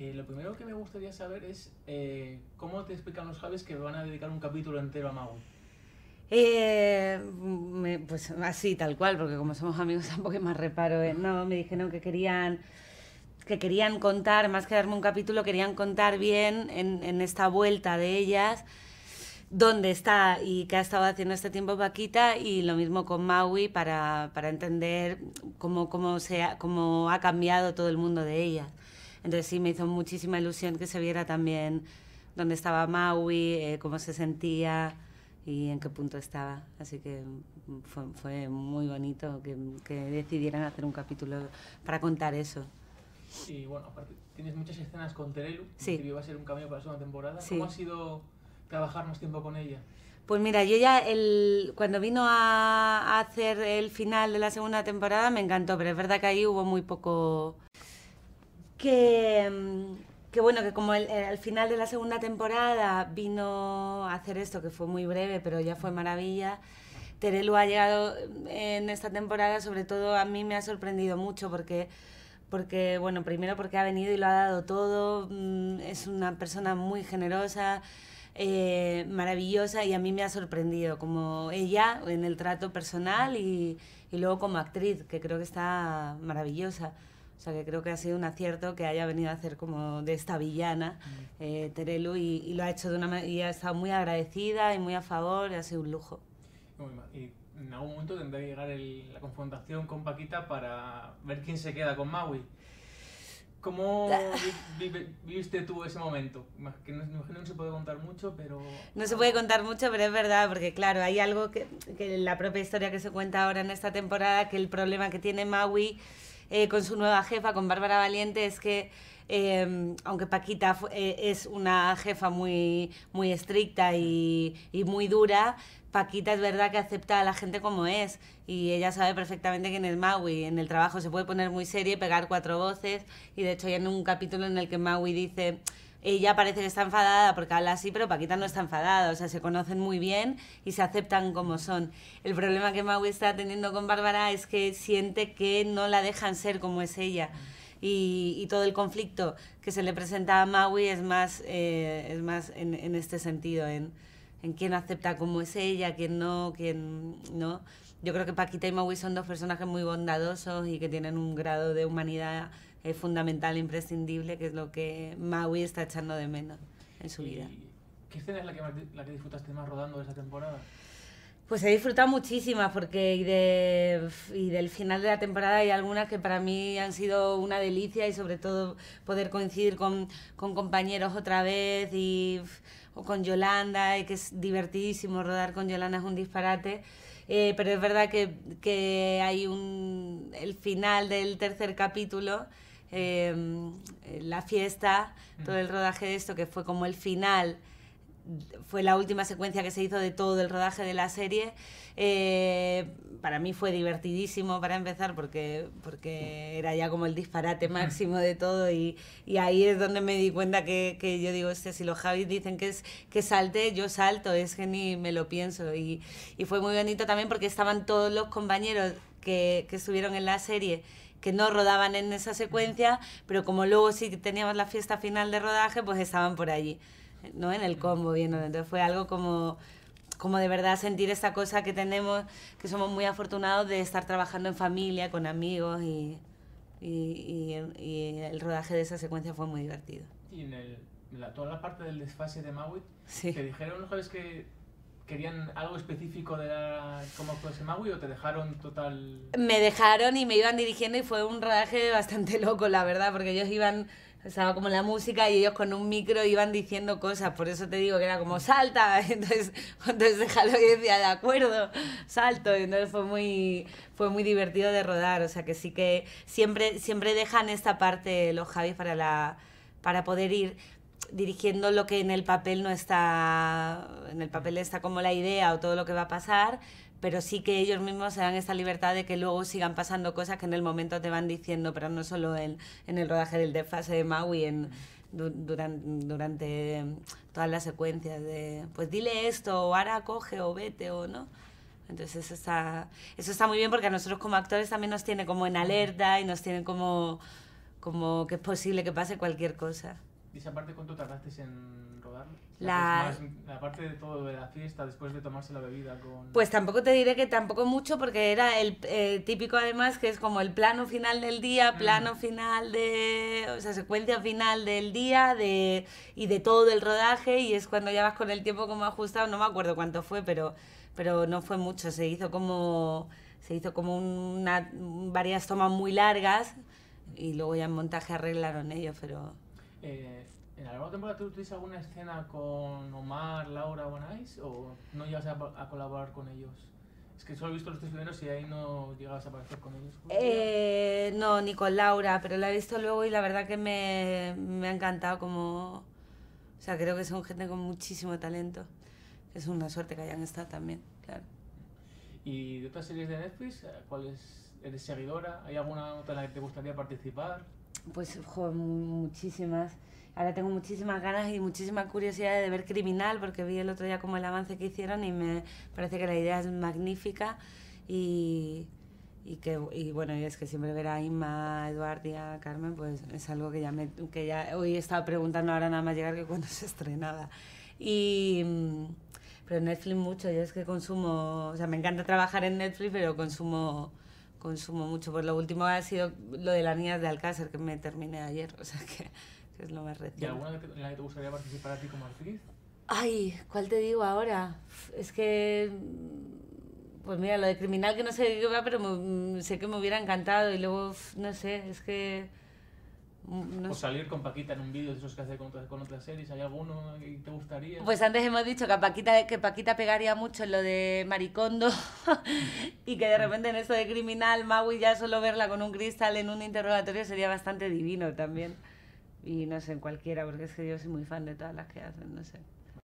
Eh, lo primero que me gustaría saber es eh, cómo te explican los Javis que van a dedicar un capítulo entero a Maui. Eh, pues así, tal cual, porque como somos amigos tampoco más reparo. No, me dijeron que querían que querían contar, más que darme un capítulo, querían contar bien en, esta vuelta de ellas dónde está y qué ha estado haciendo este tiempo Paquita y lo mismo con Maui para, entender cómo, cómo, se cómo ha cambiado todo el mundo de ellas. Entonces sí me hizo muchísima ilusión que se viera también dónde estaba Maui, eh, cómo se sentía y en qué punto estaba. Así que mm, fue, muy bonito que, decidieran hacer un capítulo para contar eso. Y bueno, tienes muchas escenas con Terelu, que iba a ser un cambio para la segunda temporada. ¿Cómo ha sido trabajar más tiempo con ella? Pues mira, yo ya cuando vino a hacer el final de la segunda temporada me encantó, pero es verdad que ahí hubo muy poco Mm, que, bueno, que como eh, al final de la segunda temporada vino a hacer esto, que fue muy breve, pero ya fue maravilla. Terelu ha llegado eh, en esta temporada, sobre todo a mí me ha sorprendido mucho porque, porque bueno, primero porque ha venido y lo ha dado todo, mm, es una persona muy generosa, eh, maravillosa y a mí me ha sorprendido como ella en el trato personal y luego como actriz, que creo que está maravillosa. O sea que creo que ha sido un acierto que haya venido a hacer como de esta villana mm. eh, Terelu y, lo ha hecho de una y ha estado muy agradecida y muy a favor y ha sido un lujo. Y en algún momento tendrá que llegar la confrontación con Paquita para ver quién se queda con Maui. ¿Cómo viviste tú ese momento? Que no, se puede contar mucho, pero... No se puede contar mucho, pero es verdad, porque claro, hay algo que, que la propia historia que se cuenta ahora en esta temporada, que el problema que tiene Maui eh, con su nueva jefa, con Bárbara Valiente, es que em, aunque Paquita eh, es una jefa muy, muy estricta y, muy dura, Paquita es verdad que acepta a la gente como es y ella sabe perfectamente que en el Maui. En el trabajo se puede poner muy seria y pegar cuatro voces y de hecho hay en un capítulo en el que Maui dice ella parece que está enfadada porque habla así, pero Paquita no está enfadada, o sea, se conocen muy bien y se aceptan como son. El problema que Maui está teniendo con Bárbara es que siente que no la dejan ser como es ella. Y, todo el conflicto que se le presenta a Maui es más, eh, es más en, este sentido, en, en quién acepta como es ella, quién no, quién no. Yo creo que Paquita y Maui son dos personajes muy bondadosos y que tienen un grado de humanidad es fundamental, imprescindible, que es lo que Maui está echando de menos en su vida. ¿Qué escena es la que, la disfrutaste más rodando de esa temporada? Pues he disfrutado muchísimas porque y, del final de la temporada hay algunas que para mí han sido una delicia y sobre todo poder coincidir con, compañeros otra vez y o con Yolanda, y que es divertidísimo rodar con Yolanda es un disparate. Eh, pero es verdad que, que hay un, el final del tercer capítulo Em, eh, la fiesta, todo el mm. rodaje de esto, que fue como el final, fue la última secuencia que se hizo de todo el rodaje de la serie. Eh, para mí fue divertidísimo para empezar porque, porque era ya como el disparate máximo de todo y, ahí es donde me di cuenta que, yo digo, si los Javis dicen que, es, que salte, yo salto, es que ni me lo pienso. Y, fue muy bonito también porque estaban todos los compañeros que, que estuvieron en la serie que no rodaban en esa secuencia, pero como luego sí teníamos la fiesta final de rodaje, pues estaban por allí, ¿no? En el combo viendo. Entonces fue algo como como de verdad sentir esta cosa que tenemos, que somos muy afortunados de estar trabajando en familia, con amigos y, el rodaje de esa secuencia fue muy divertido. Y en la, toda la parte del desfase de Maui, dijeron los que querían algo específico de la, cómo fue ese o te dejaron total...? Me dejaron y me iban dirigiendo y fue un rodaje bastante loco, la verdad, porque ellos iban... Estaba como la música y ellos con un micro iban diciendo cosas, por eso te digo que era como salta, entonces, entonces déjalo y decía de acuerdo, salto, entonces fue muy, fue muy divertido de rodar, o sea que sí que siempre, siempre dejan esta parte los Javi para, la, para poder ir dirigiendo lo que en el papel no está, en el papel está como la idea o todo lo que va a pasar, pero sí que ellos mismos se dan esta libertad de que luego sigan pasando cosas que en el momento te van diciendo, pero no solo en, el rodaje del desfase de Maui, en, durante, durante todas las secuencias de, pues dile esto, o ahora coge, o vete, o no. Entonces eso está, muy bien porque a nosotros como actores también nos tiene como en alerta y nos tiene como que es posible que pase cualquier cosa. ¿Y esa parte cuánto tardaste en rodar. la... Mm, parte de todo de la fiesta, después de tomarse la bebida Pues tampoco te diré que tampoco mucho, porque era el eh, típico además que es como el plano final del día, mm. plano final de... O sea, secuencia final del día de, y de todo el rodaje y es cuando ya vas con el tiempo como ajustado, no me acuerdo cuánto fue, pero, pero no fue mucho, se hizo como... Se hizo como una, varias tomas muy largas y luego ya en montaje arreglaron ellos, pero eh, ¿En alguna temporada tú utilizas alguna escena con Omar, Laura o ¿O no llegas a, colaborar con ellos? Es que solo he visto los tres primeros y ahí no llegabas a aparecer con ellos. Eh, no, ni con Laura, pero la he visto luego y la verdad que me, me ha encantado como... O sea, creo que son gente con muchísimo talento. Es una suerte que hayan estado también, claro. ¿Y de otras series de Netflix? ¿Cuál ¿Eres seguidora? ¿Hay alguna otra en la que te gustaría participar? Pues, jo, muchísimas. Ahora tengo muchísimas ganas y muchísima curiosidad de ver Criminal, porque vi el otro día como el avance que hicieron y me parece que la idea es magnífica. Y, y que y bueno y es que siempre ver a Inma, Eduard y a Carmen pues es algo que ya me que ya hoy estaba preguntando ahora nada más llegar que cuando se estrenaba y mm, pero Netflix mucho yo es que consumo o sea me encanta trabajar en Netflix pero consumo consumo mucho. Pues lo último ha sido lo de las niñas de Alcácer que me terminé ayer, o sea que, es lo más reciente. ¿Y alguna en la que te gustaría participar a ti como actriz? Ay, ¿cuál te digo ahora? Es que. Pues mira, lo de criminal que no sé de qué va, pero sé que me hubiera encantado. Y luego, no sé, es que. Mm, o salir con Paquita en un vídeo de esos que hace con, con, otras series. ¿Hay alguno que te gustaría? Pues antes hemos dicho que Paquita, que Paquita pegaría mucho en lo de Maricondo y que de repente en eso de criminal, Maui, ya solo verla con un cristal en un interrogatorio sería bastante divino también. Y no sé, en cualquiera, porque es que yo soy muy fan de todas las que hacen, no sé.